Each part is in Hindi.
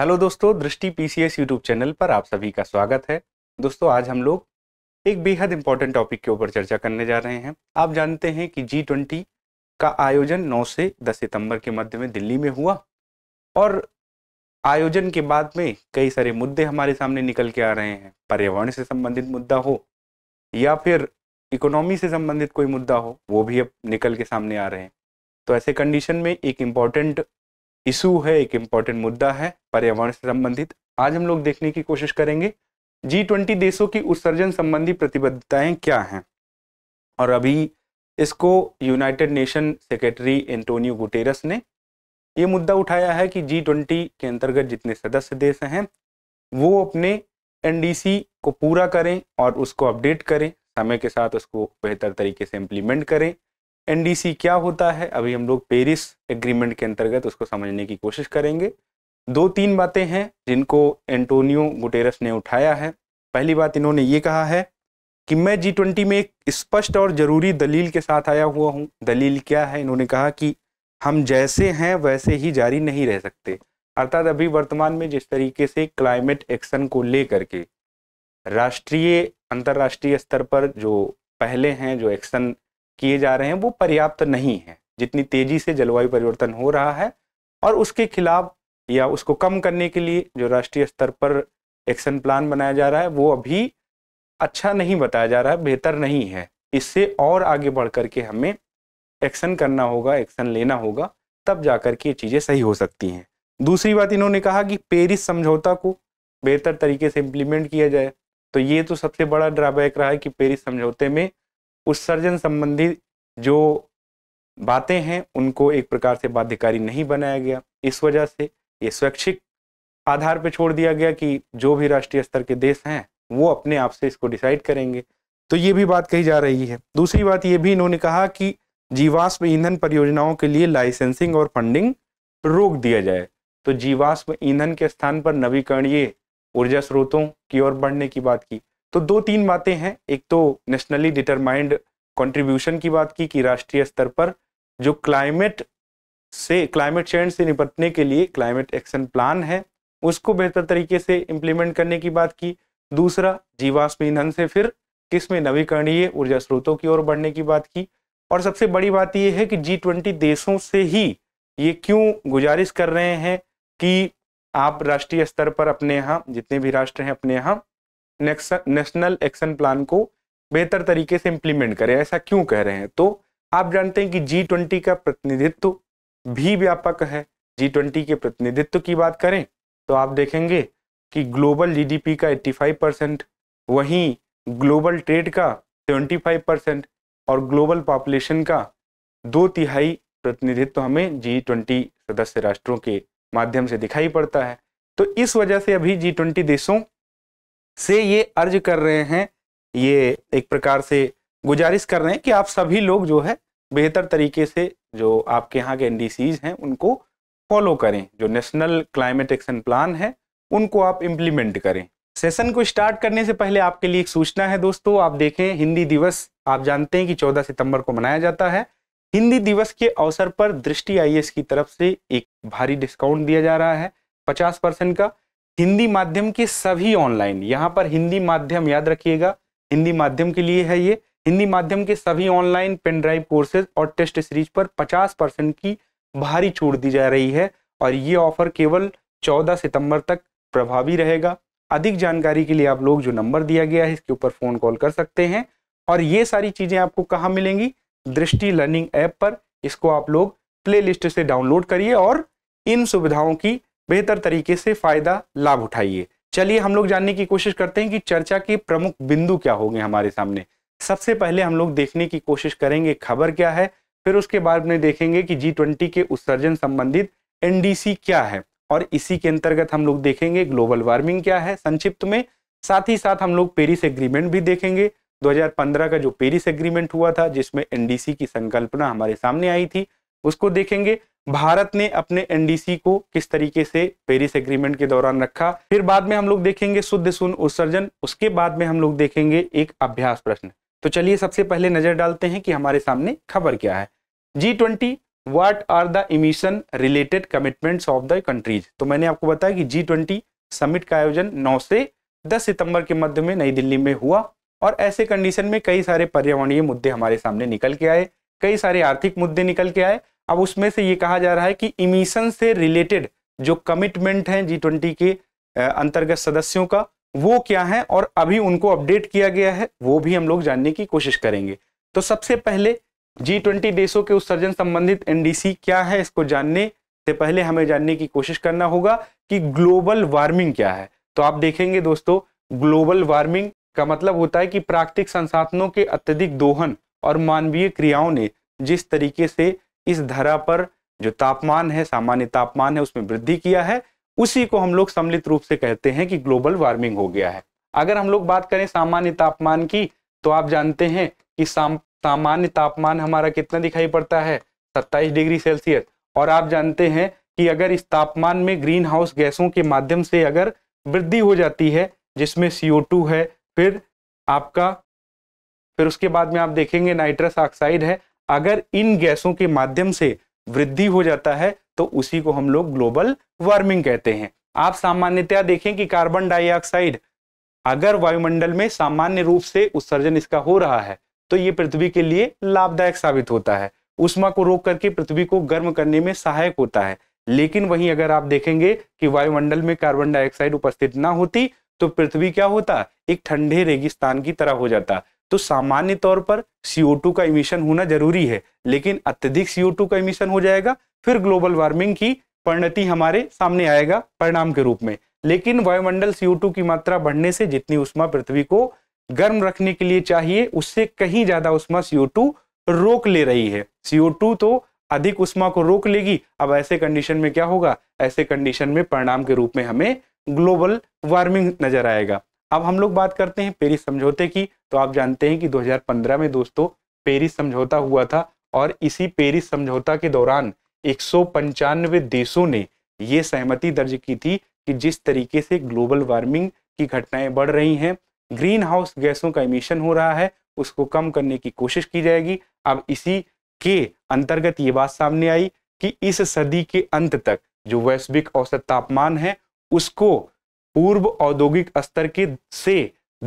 हेलो दोस्तों दृष्टि पीसीएस यूट्यूब चैनल पर आप सभी का स्वागत है दोस्तों आज हम लोग एक बेहद इंपॉर्टेंट टॉपिक के ऊपर चर्चा करने जा रहे हैं आप जानते हैं कि जी ट्वेंटी का आयोजन 9 से 10 सितंबर के मध्य में दिल्ली में हुआ और आयोजन के बाद में कई सारे मुद्दे हमारे सामने निकल के आ रहे हैं पर्यावरण से संबंधित मुद्दा हो या फिर इकोनॉमी से संबंधित कोई मुद्दा हो वो भी अब निकल के सामने आ रहे हैं तो ऐसे कंडीशन में एक इम्पॉर्टेंट इशू है एक इम्पॉर्टेंट मुद्दा है पर्यावरण से संबंधित आज हम लोग देखने की कोशिश करेंगे जी ट्वेंटी देशों की उत्सर्जन संबंधी प्रतिबद्धताएं क्या हैं और अभी इसको United Nation secretary Antonio Guterres ने ये मुद्दा उठाया है कि जी ट्वेंटी के अंतर्गत जितने सदस्य देश हैं वो अपने एनडीसी को पूरा करें और उसको अपडेट करें समय के साथ उसको बेहतर तरीके से इम्प्लीमेंट करें एनडीसी क्या होता है अभी हम लोग पेरिस एग्रीमेंट के अंतर्गत उसको समझने की कोशिश करेंगे दो तीन बातें हैं जिनको एंटोनियो गुटेरस ने उठाया है पहली बात इन्होंने ये कहा है कि मैं जी ट्वेंटी में एक स्पष्ट और ज़रूरी दलील के साथ आया हुआ हूँ दलील क्या है इन्होंने कहा कि हम जैसे हैं वैसे ही जारी नहीं रह सकते अर्थात अभी वर्तमान में जिस तरीके से क्लाइमेट एक्शन को लेकर के राष्ट्रीय अंतर्राष्ट्रीय स्तर पर जो पहले हैं जो एक्शन किए जा रहे हैं वो पर्याप्त नहीं है जितनी तेजी से जलवायु परिवर्तन हो रहा है और उसके खिलाफ या उसको कम करने के लिए जो राष्ट्रीय स्तर पर एक्शन प्लान बनाया जा रहा है वो अभी अच्छा नहीं बताया जा रहा है बेहतर नहीं है इससे और आगे बढ़ करके हमें एक्शन करना होगा एक्शन लेना होगा तब जा कर के ये चीज़ें सही हो सकती हैं दूसरी बात इन्होंने कहा कि पेरिस समझौता को बेहतर तरीके से इम्प्लीमेंट किया जाए तो ये तो सबसे बड़ा ड्राबैक रहा है कि पेरिस समझौते में उत्सर्जन संबंधी जो बातें हैं उनको एक प्रकार से बाध्यकारी नहीं बनाया गया इस वजह से ये स्वैच्छिक आधार पर छोड़ दिया गया कि जो भी राष्ट्रीय स्तर के देश हैं वो अपने आप से इसको डिसाइड करेंगे तो ये भी बात कही जा रही है दूसरी बात ये भी इन्होंने कहा कि जीवाश्म ईंधन परियोजनाओं के लिए लाइसेंसिंग और फंडिंग रोक दिया जाए तो जीवाश्म ईंधन के स्थान पर नवीकरणीय ऊर्जा स्रोतों की ओर बढ़ने की बात की तो दो तीन बातें हैं एक तो नेशनली डिटरमाइंड कंट्रीब्यूशन की बात की कि राष्ट्रीय स्तर पर जो क्लाइमेट से क्लाइमेट चेंज से निपटने के लिए क्लाइमेट एक्शन प्लान है उसको बेहतर तरीके से इम्प्लीमेंट करने की बात की दूसरा जीवाश्म ईंधन से फिर किस में नवीकरणीय ऊर्जा स्रोतों की ओर बढ़ने की बात की और सबसे बड़ी बात यह है कि जी ट्वेंटी देशों से ही ये क्यों गुजारिश कर रहे हैं कि आप राष्ट्रीय स्तर पर अपने यहाँ जितने भी राष्ट्र हैं अपने यहाँ नेशनल एक्शन प्लान को बेहतर तरीके से इम्प्लीमेंट करें ऐसा क्यों कह रहे हैं तो आप जानते हैं कि जी ट्वेंटी का प्रतिनिधित्व भी व्यापक है जी ट्वेंटी के प्रतिनिधित्व की बात करें तो आप देखेंगे कि ग्लोबल जीडीपी का 85 परसेंट वहीं ग्लोबल ट्रेड का 75 परसेंट और ग्लोबल पॉपुलेशन का दो तिहाई प्रतिनिधित्व हमें जी ट्वेंटी सदस्य राष्ट्रों के माध्यम से दिखाई पड़ता है तो इस वजह से अभी जी ट्वेंटी देशों से ये अर्ज कर रहे हैं ये एक प्रकार से गुजारिश कर रहे हैं कि आप सभी लोग जो है बेहतर तरीके से जो आपके यहाँ के एन हैं उनको फॉलो करें जो नेशनल क्लाइमेट एक्शन प्लान है उनको आप इम्प्लीमेंट करें सेशन को स्टार्ट करने से पहले आपके लिए एक सूचना है दोस्तों आप देखें हिंदी दिवस आप जानते हैं कि 14 सितंबर को मनाया जाता है हिंदी दिवस के अवसर पर दृष्टि आई की तरफ से एक भारी डिस्काउंट दिया जा रहा है 50 परसेंट का हिंदी माध्यम के सभी ऑनलाइन यहाँ पर हिंदी माध्यम याद रखिएगा हिंदी माध्यम के लिए है ये हिंदी माध्यम के सभी ऑनलाइन पेन ड्राइव कोर्सेज और टेस्ट सीरीज पर 50 परसेंट की भारी छूट दी जा रही है और ये ऑफर केवल 14 सितंबर तक प्रभावी रहेगा अधिक जानकारी के लिए आप लोग जो नंबर दिया गया है इसके ऊपर फ़ोन कॉल कर सकते हैं और ये सारी चीज़ें आपको कहाँ मिलेंगी दृष्टि लर्निंग ऐप पर इसको आप लोग प्ले लिस्ट से डाउनलोड करिए और इन सुविधाओं की बेहतर तरीके से फायदा लाभ उठाइए चलिए हम लोग जानने की कोशिश करते हैं कि चर्चा के प्रमुख बिंदु क्या होंगे हमारे सामने सबसे पहले हम लोग देखने की कोशिश करेंगे खबर क्या है फिर उसके बाद में देखेंगे कि जी ट्वेंटी के उत्सर्जन संबंधित एनडीसी क्या है और इसी के अंतर्गत हम लोग देखेंगे ग्लोबल वार्मिंग क्या है संक्षिप्त में साथ ही साथ हम लोग पेरिस एग्रीमेंट भी देखेंगे 2015 का जो पेरिस एग्रीमेंट हुआ था जिसमें एनडीसी की संकल्पना हमारे सामने आई थी उसको देखेंगे भारत ने अपने एनडीसी को किस तरीके से पेरिस एग्रीमेंट के दौरान रखा फिर बाद में हम लोग देखेंगे शुद्ध सुन उत्सर्जन उसके बाद में हम लोग देखेंगे एक अभ्यास प्रश्न तो चलिए सबसे पहले नजर डालते हैं कि हमारे सामने खबर क्या है G twenty what are the emission related commitments of the countries तो मैंने आपको बताया कि जी ट्वेंटी समिट का आयोजन 9 से 10 सितंबर के मध्य में नई दिल्ली में हुआ और ऐसे कंडीशन में कई सारे पर्यावरणीय मुद्दे हमारे सामने निकल के आए कई सारे आर्थिक मुद्दे निकल के आए अब उसमें से ये कहा जा रहा है कि इमिशन से रिलेटेड जो कमिटमेंट हैं जी ट्वेंटी के अंतर्गत सदस्यों का वो क्या है और अभी उनको अपडेट किया गया है वो भी हम लोग जानने की कोशिश करेंगे तो सबसे पहले जी ट्वेंटी देशों के उत्सर्जन संबंधित एनडीसी क्या है इसको जानने से पहले हमें जानने की कोशिश करना होगा कि ग्लोबल वार्मिंग क्या है तो आप देखेंगे दोस्तों ग्लोबल वार्मिंग का मतलब होता है कि प्राकृतिक संसाधनों के अत्यधिक दोहन और मानवीय क्रियाओं ने जिस तरीके से इस धरा पर जो तापमान है सामान्य तापमान है उसमें वृद्धि किया है उसी को हम लोग सम्मिलित रूप से कहते हैं कि ग्लोबल वार्मिंग हो गया है अगर हम लोग बात करें सामान्य तापमान की तो आप जानते हैं कि सामान्य तापमान हमारा कितना दिखाई पड़ता है सत्ताईस डिग्री सेल्सियस और आप जानते हैं कि अगर इस तापमान में ग्रीन हाउस गैसों के माध्यम से अगर वृद्धि हो जाती है जिसमें CO2 है फिर आपका फिर उसके बाद में आप देखेंगे नाइट्रस ऑक्साइड है अगर इन गैसों के माध्यम से वृद्धि हो जाता है तो उसी को हम लोग ग्लोबल वार्मिंग कहते हैं आप सामान्यतया देखें कि कार्बन डाइऑक्साइड अगर वायुमंडल में सामान्य रूप से उत्सर्जन इसका हो रहा है तो ये पृथ्वी के लिए लाभदायक साबित होता है उष्मा को रोक करके पृथ्वी को गर्म करने में सहायक होता है लेकिन वहीं अगर आप देखेंगे कि वायुमंडल में कार्बन डाइऑक्साइड उपस्थित ना होती तो पृथ्वी क्या होता एक ठंडे रेगिस्तान की तरह हो जाता तो सामान्य तौर पर CO2 का इमिशन होना जरूरी है लेकिन अत्यधिक CO2 का इमिशन हो जाएगा फिर ग्लोबल वार्मिंग की परिणति हमारे सामने आएगा परिणाम के रूप में लेकिन वायुमंडल CO2 की मात्रा बढ़ने से जितनी उष्मा पृथ्वी को गर्म रखने के लिए चाहिए उससे कहीं ज्यादा उष्मा CO2 रोक ले रही है CO2 तो अधिक उष्मा को रोक लेगी अब ऐसे कंडीशन में क्या होगा ऐसे कंडीशन में परिणाम के रूप में हमें ग्लोबल वार्मिंग नजर आएगा अब हम लोग बात करते हैं पेरिस समझौते की तो आप जानते हैं कि 2015 में दोस्तों पेरिस समझौता हुआ था और इसी पेरिस समझौता के दौरान एक देशों ने ये सहमति दर्ज की थी कि जिस तरीके से ग्लोबल वार्मिंग की घटनाएं बढ़ रही हैं ग्रीन हाउस गैसों का इमिशन हो रहा है उसको कम करने की कोशिश की जाएगी अब इसी के अंतर्गत ये बात सामने आई कि इस सदी के अंत तक जो वैश्विक औसत तापमान है उसको पूर्व औद्योगिक स्तर के से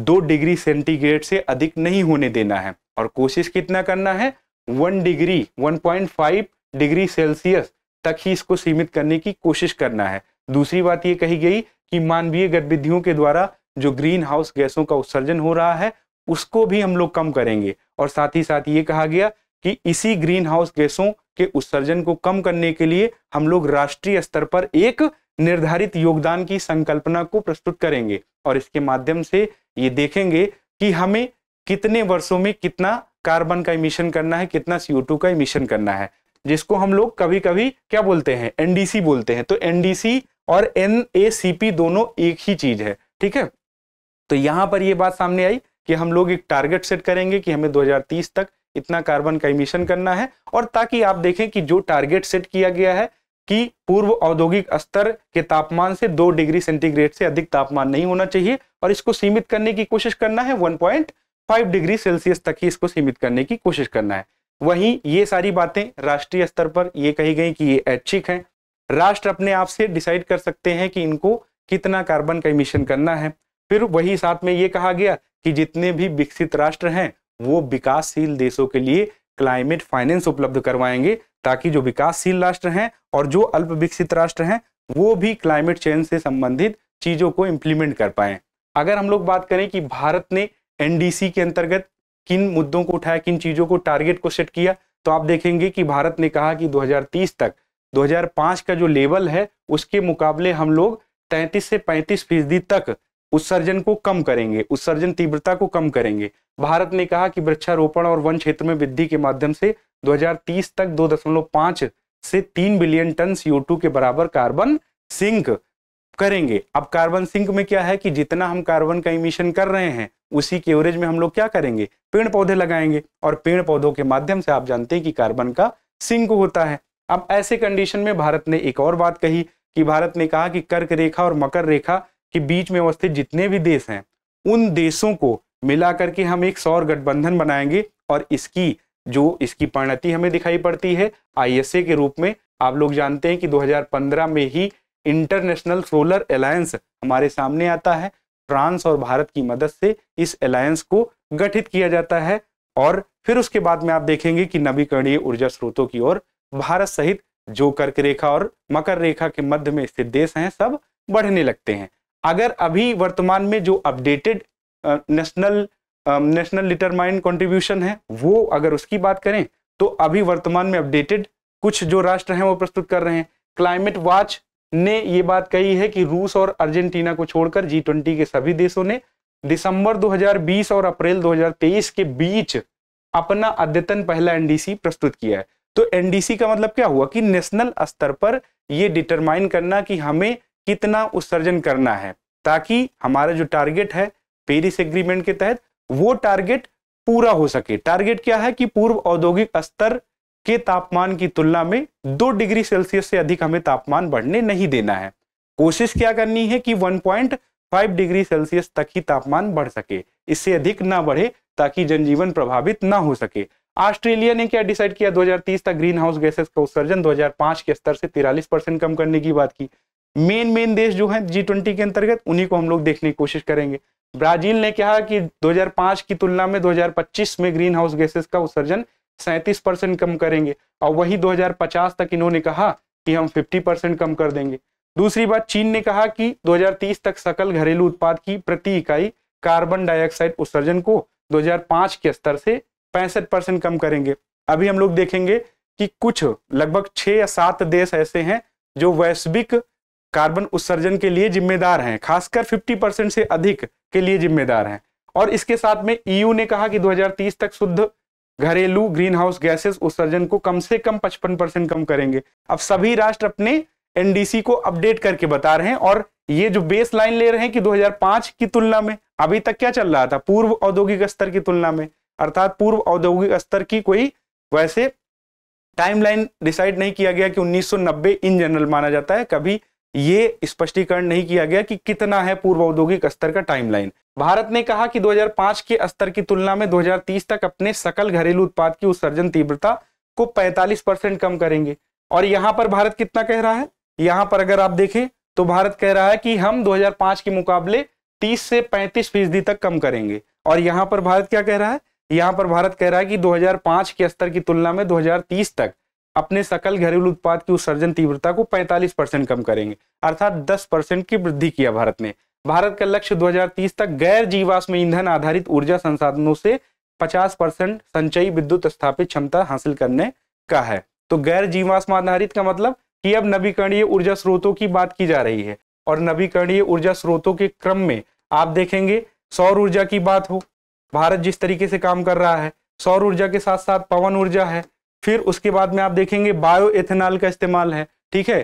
दो डिग्री सेंटीग्रेड से अधिक नहीं होने देना है और कोशिश कितना करना है वन डिग्री 1.5 डिग्री सेल्सियस तक ही इसको सीमित करने की कोशिश करना है दूसरी बात ये कही गई कि मानवीय गतिविधियों के द्वारा जो ग्रीन हाउस गैसों का उत्सर्जन हो रहा है उसको भी हम लोग कम करेंगे और साथ ही साथ ये कहा गया कि इसी ग्रीन हाउस गैसों के उत्सर्जन को कम करने के लिए हम लोग राष्ट्रीय स्तर पर एक निर्धारित योगदान की संकल्पना को प्रस्तुत करेंगे और इसके माध्यम से ये देखेंगे कि हमें कितने वर्षों में कितना कार्बन का इमिशन करना है कितना टू का इमिशन करना है जिसको हम लोग कभी कभी क्या बोलते हैं एनडीसी बोलते हैं तो एनडीसी और एन दोनों एक ही चीज है ठीक है तो यहां पर यह बात सामने आई कि हम लोग एक टारगेट सेट करेंगे कि हमें 2030 तक इतना कार्बन का इमिशन करना है और ताकि आप देखें कि जो टारगेट सेट किया गया है कि पूर्व औद्योगिक स्तर के तापमान से दो डिग्री सेंटीग्रेड से अधिक तापमान नहीं होना चाहिए और इसको सीमित करने की कोशिश करना है 1.5 डिग्री सेल्सियस तक ही इसको सीमित करने की कोशिश करना है वहीं ये सारी बातें राष्ट्रीय स्तर पर ये कही गई कि ये ऐच्छिक हैं राष्ट्र अपने आप से डिसाइड कर सकते हैं कि इनको कितना कार्बन का इमिशन करना है फिर वही साथ में ये कहा गया कि जितने भी विकसित राष्ट्र हैं वो विकासशील देशों के लिए क्लाइमेट फाइनेंस उपलब्ध करवाएंगे ताकि जो विकासशील राष्ट्र हैं और जो अल्प विकसित राष्ट्र हैं वो भी क्लाइमेट चेंज से संबंधित चीज़ों को इम्प्लीमेंट कर पाएँ अगर हम लोग बात करें कि भारत ने एनडीसी के अंतर्गत किन मुद्दों को उठाया किन चीज़ों को टारगेट को सेट किया तो आप देखेंगे कि भारत ने कहा कि 2030 तक 2005 का जो लेवल है उसके मुकाबले हम लोग 33 से 35 फीसदी तक उत्सर्जन को कम करेंगे उत्सर्जन तीव्रता को कम करेंगे भारत ने कहा कि वृक्षारोपण और वन क्षेत्र में वृद्धि के माध्यम से 2030 तक 2.5 से 3 बिलियन टन CO2 के बराबर कार्बन सिंक करेंगे अब कार्बन सिंक में क्या है कि जितना हम कार्बन का इमिशन कर रहे हैं उसी के एवरेज में हम लोग क्या करेंगे पेड़ पौधे लगाएंगे और पेड़ पौधों के माध्यम से आप जानते हैं कि कार्बन का सिंक होता है अब ऐसे कंडीशन में भारत ने एक और बात कही कि भारत ने कहा कि कर्क रेखा और मकर रेखा कि बीच में अवस्थित जितने भी देश हैं उन देशों को मिला करके हम एक सौर गठबंधन बनाएंगे और इसकी जो इसकी परिणति हमें दिखाई पड़ती है आईएसए के रूप में आप लोग जानते हैं कि 2015 में ही इंटरनेशनल सोलर अलायंस हमारे सामने आता है फ्रांस और भारत की मदद से इस अलायंस को गठित किया जाता है और फिर उसके बाद में आप देखेंगे कि नवीकरणीय ऊर्जा स्रोतों की ओर भारत सहित जो कर्क रेखा और मकर रेखा के मध्य में स्थित देश हैं सब बढ़ने लगते हैं अगर अभी वर्तमान में जो updated national national determined contribution है वो अगर उसकी बात करें तो अभी वर्तमान में अपडेटेड कुछ जो राष्ट्र हैं वो प्रस्तुत कर रहे हैं क्लाइमेट वॉच ने ये बात कही है कि रूस और अर्जेंटीना को छोड़कर जी ट्वेंटी के सभी देशों ने दिसंबर 2020 और अप्रैल 2023 के बीच अपना अद्यतन पहला एनडीसी प्रस्तुत किया है तो एनडीसी का मतलब क्या हुआ कि नेशनल स्तर पर यह डिटरमाइन करना कि हमें कितना उत्सर्जन करना है ताकि हमारा जो टारगेट है पेरिस एग्रीमेंट के तहत वो टारगेट पूरा हो सके टारगेट क्या है कि पूर्व औद्योगिक स्तर के तापमान की तुलना में दो डिग्री सेल्सियस से अधिक हमें तापमान बढ़ने नहीं देना है कोशिश क्या करनी है कि 1.5 डिग्री सेल्सियस तक ही तापमान बढ़ सके इससे अधिक ना बढ़े ताकि जनजीवन प्रभावित ना हो सके ऑस्ट्रेलिया ने क्या डिसाइड किया 2030 तक ग्रीन हाउस गैसेस का उत्सर्जन 2005 के स्तर से 43 परसेंट कम करने की बात की मेन मेन देश जो हैं जी ट्वेंटी के अंतर्गत उन्हीं को हम लोग देखने की कोशिश करेंगे ब्राजील ने कहा कि 2005 की तुलना में 2025 में ग्रीन हाउस गैसेस का उत्सर्जन 37 परसेंट कम करेंगे और वही 2050 तक इन्होंने कहा कि हम 50 परसेंट कम कर देंगे दूसरी बात चीन ने कहा कि 2030 तक सकल घरेलू उत्पाद की प्रति इकाई कार्बन डाइऑक्साइड उत्सर्जन को 2005 के स्तर से पैंसठ परसेंट कम करेंगे अभी हम लोग देखेंगे कि कुछ लगभग छः या सात देश ऐसे हैं जो वैश्विक कार्बन उत्सर्जन के लिए जिम्मेदार हैं खासकर 50 परसेंट से अधिक के लिए जिम्मेदार हैं और इसके साथ में ईयू e ने कहा कि 2030 तक शुद्ध घरेलू ग्रीन हाउस गैसेस उत्सर्जन को कम से कम 55 परसेंट कम करेंगे अब सभी राष्ट्र अपने एनडीसी को अपडेट करके बता रहे हैं और ये जो बेस लाइन ले रहे हैं कि दो की तुलना में अभी तक क्या चल रहा था पूर्व औद्योगिक स्तर की तुलना में अर्थात पूर्व औद्योगिक स्तर की कोई वैसे टाइमलाइन डिसाइड नहीं किया गया कि 1990 इन जनरल माना जाता है कभी ये स्पष्टीकरण नहीं किया गया कि कितना है पूर्व औद्योगिक स्तर का टाइमलाइन भारत ने कहा कि 2005 के स्तर की तुलना में 2030 तक अपने सकल घरेलू उत्पाद की उत्सर्जन तीव्रता को 45 परसेंट कम करेंगे और यहाँ पर भारत कितना कह रहा है यहाँ पर अगर आप देखें तो भारत कह रहा है कि हम 2005 के मुकाबले 30 से 35 फीसदी तक कम करेंगे और यहाँ पर भारत क्या कह रहा है यहाँ पर भारत कह रहा है कि दो के स्तर की तुलना में दो तक अपने सकल घरेलू उत्पाद की उत्सर्जन तीव्रता को 45 परसेंट कम करेंगे अर्थात 10 परसेंट की वृद्धि किया भारत ने भारत का लक्ष्य 2030 तक गैर जीवाश्म ईंधन आधारित ऊर्जा संसाधनों से 50 परसेंट संचयी विद्युत स्थापित क्षमता हासिल करने का है तो गैर जीवाश्म आधारित का मतलब कि अब नवीकरणीय ऊर्जा स्रोतों की बात की जा रही है और नवीकरणीय ऊर्जा स्रोतों के क्रम में आप देखेंगे सौर ऊर्जा की बात हो भारत जिस तरीके से काम कर रहा है सौर ऊर्जा के साथ साथ पवन ऊर्जा है फिर उसके बाद में आप देखेंगे बायो एथेनॉल का इस्तेमाल है ठीक है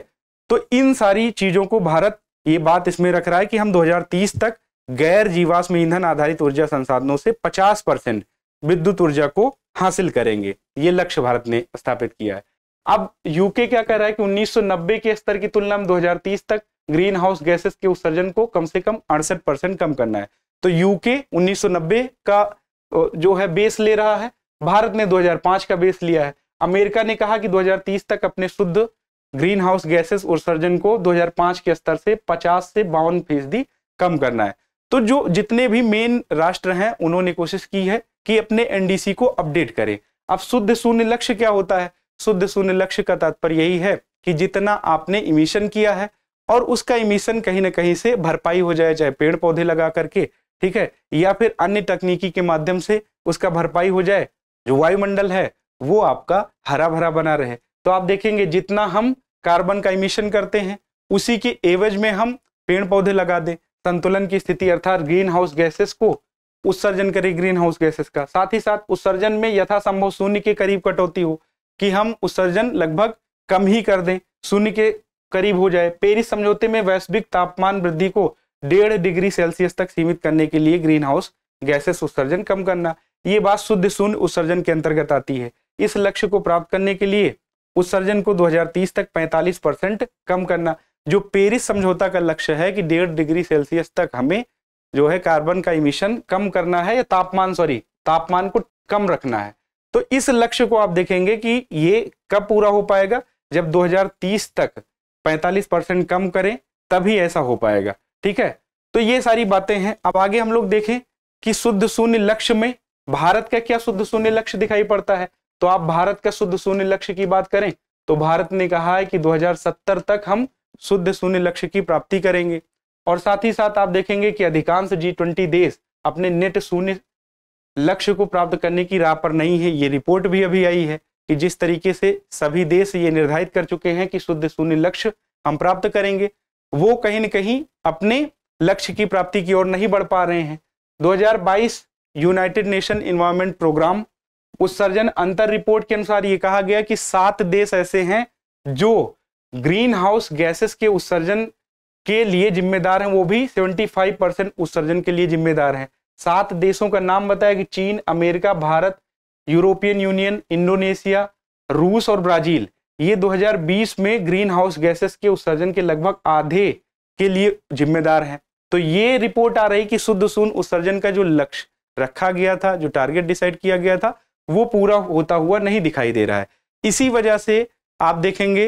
तो इन सारी चीज़ों को भारत ये बात इसमें रख रहा है कि हम 2030 तक गैर जीवाश्म ईंधन आधारित ऊर्जा संसाधनों से 50 परसेंट विद्युत ऊर्जा को हासिल करेंगे ये लक्ष्य भारत ने स्थापित किया है अब यूके क्या कह रहा है कि 1990 के स्तर की तुलना में 2030 तक ग्रीन हाउस गैसेस के उत्सर्जन को कम से कम अड़सठ परसेंट कम करना है तो यूके उन्नीस का जो है बेस ले रहा है भारत ने दो का बेस लिया है अमेरिका ने कहा कि 2030 तक अपने शुद्ध ग्रीन हाउस गैसेस उत्सर्जन को 2005 के स्तर से 50 से बावन फीसदी कम करना है तो जो जितने भी मेन राष्ट्र हैं उन्होंने कोशिश की है कि अपने एनडीसी को अपडेट करें अब शुद्ध शून्य लक्ष्य क्या होता है शुद्ध शून्य लक्ष्य का तात्पर्य यही है कि जितना आपने इमिशन किया है और उसका इमिशन कहीं ना कहीं से भरपाई हो जाए चाहे पेड़ पौधे लगा करके ठीक है या फिर अन्य तकनीकी के माध्यम से उसका भरपाई हो जाए जो वायुमंडल है वो आपका हरा भरा बना रहे तो आप देखेंगे जितना हम कार्बन का इमिशन करते हैं उसी के एवज में हम पेड़ पौधे लगा दें संतुलन की स्थिति अर्थात ग्रीन हाउस गैसेस को उत्सर्जन करें ग्रीन हाउस गैसेस का साथ ही साथ उत्सर्जन में यथासंभव शून्य के करीब कटौती हो कि हम उत्सर्जन लगभग कम ही कर दें शून्य के करीब हो जाए पेरिस समझौते में वैश्विक तापमान वृद्धि को डेढ़ डिग्री सेल्सियस तक सीमित करने के लिए ग्रीन हाउस गैसेस उत्सर्जन कम करना ये बात शुद्ध शून्य उत्सर्जन के अंतर्गत आती है इस लक्ष्य को प्राप्त करने के लिए उत्सर्जन को 2030 तक 45 परसेंट कम करना जो पेरिस समझौता का लक्ष्य है कि डेढ़ डिग्री सेल्सियस तक हमें जो है कार्बन का इमिशन कम करना है या तापमान सॉरी तापमान को कम रखना है तो इस लक्ष्य को आप देखेंगे कि ये कब पूरा हो पाएगा जब 2030 तक 45 परसेंट कम करें तभी ऐसा हो पाएगा ठीक है तो ये सारी बातें हैं अब आगे हम लोग देखें कि शुद्ध शून्य लक्ष्य में भारत का क्या शुद्ध शून्य लक्ष्य दिखाई पड़ता है तो आप भारत का शुद्ध शून्य लक्ष्य की बात करें तो भारत ने कहा है कि 2070 तक हम शुद्ध शून्य लक्ष्य की प्राप्ति करेंगे और साथ ही साथ आप देखेंगे कि अधिकांश जी ट्वेंटी देश अपने नेट शून्य लक्ष्य को प्राप्त करने की राह पर नहीं है ये रिपोर्ट भी अभी आई है कि जिस तरीके से सभी देश ये निर्धारित कर चुके हैं कि शुद्ध शून्य लक्ष्य हम प्राप्त करेंगे वो कहीं न कहीं अपने लक्ष्य की प्राप्ति की ओर नहीं बढ़ पा रहे हैं 2022 यूनाइटेड नेशन इन्वायरमेंट प्रोग्राम उस सर्जन अंतर रिपोर्ट के अनुसार ये कहा गया कि सात देश ऐसे हैं जो ग्रीन हाउस गैसेस के उत्सर्जन के लिए जिम्मेदार हैं वो भी 75 परसेंट उत्सर्जन के लिए जिम्मेदार हैं सात देशों का नाम बताया कि चीन America Bharat European Union Indonesia रूस और ब्राजील ये 2020 में ग्रीन हाउस गैसेस के उत्सर्जन के लगभग आधे के लिए जिम्मेदार हैं तो ये रिपोर्ट आ रही कि शुद्ध सुन उत्सर्जन का जो लक्ष्य रखा गया था जो टारगेट डिसाइड किया गया था वो पूरा होता हुआ नहीं दिखाई दे रहा है इसी वजह से आप देखेंगे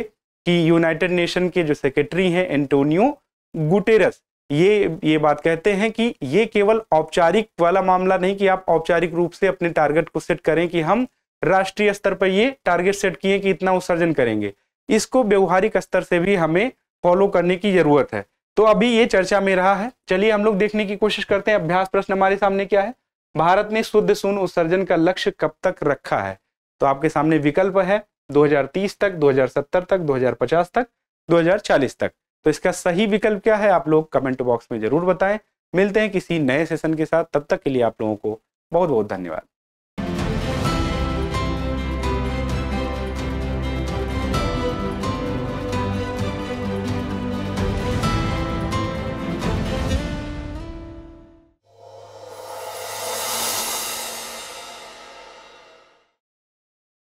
कि यूनाइटेड नेशन के जो सेक्रेटरी हैं एंटोनियो गुटेरस ये ये बात कहते हैं कि ये केवल औपचारिक वाला मामला नहीं कि आप औपचारिक रूप से अपने टारगेट को सेट करें कि हम राष्ट्रीय स्तर पर ये टारगेट सेट किए कि इतना उत्सर्जन करेंगे इसको व्यवहारिक स्तर से भी हमें फॉलो करने की जरूरत है तो अभी ये चर्चा में रहा है चलिए हम लोग देखने की कोशिश करते हैं अभ्यास प्रश्न हमारे सामने क्या है भारत ने शुद्ध सुन उत्सर्जन का लक्ष्य कब तक रखा है तो आपके सामने विकल्प है 2030 तक 2070 तक 2050 तक 2040 तक तो इसका सही विकल्प क्या है आप लोग कमेंट बॉक्स में जरूर बताएं मिलते हैं किसी नए सेशन के साथ तब तक के लिए आप लोगों को बहुत बहुत धन्यवाद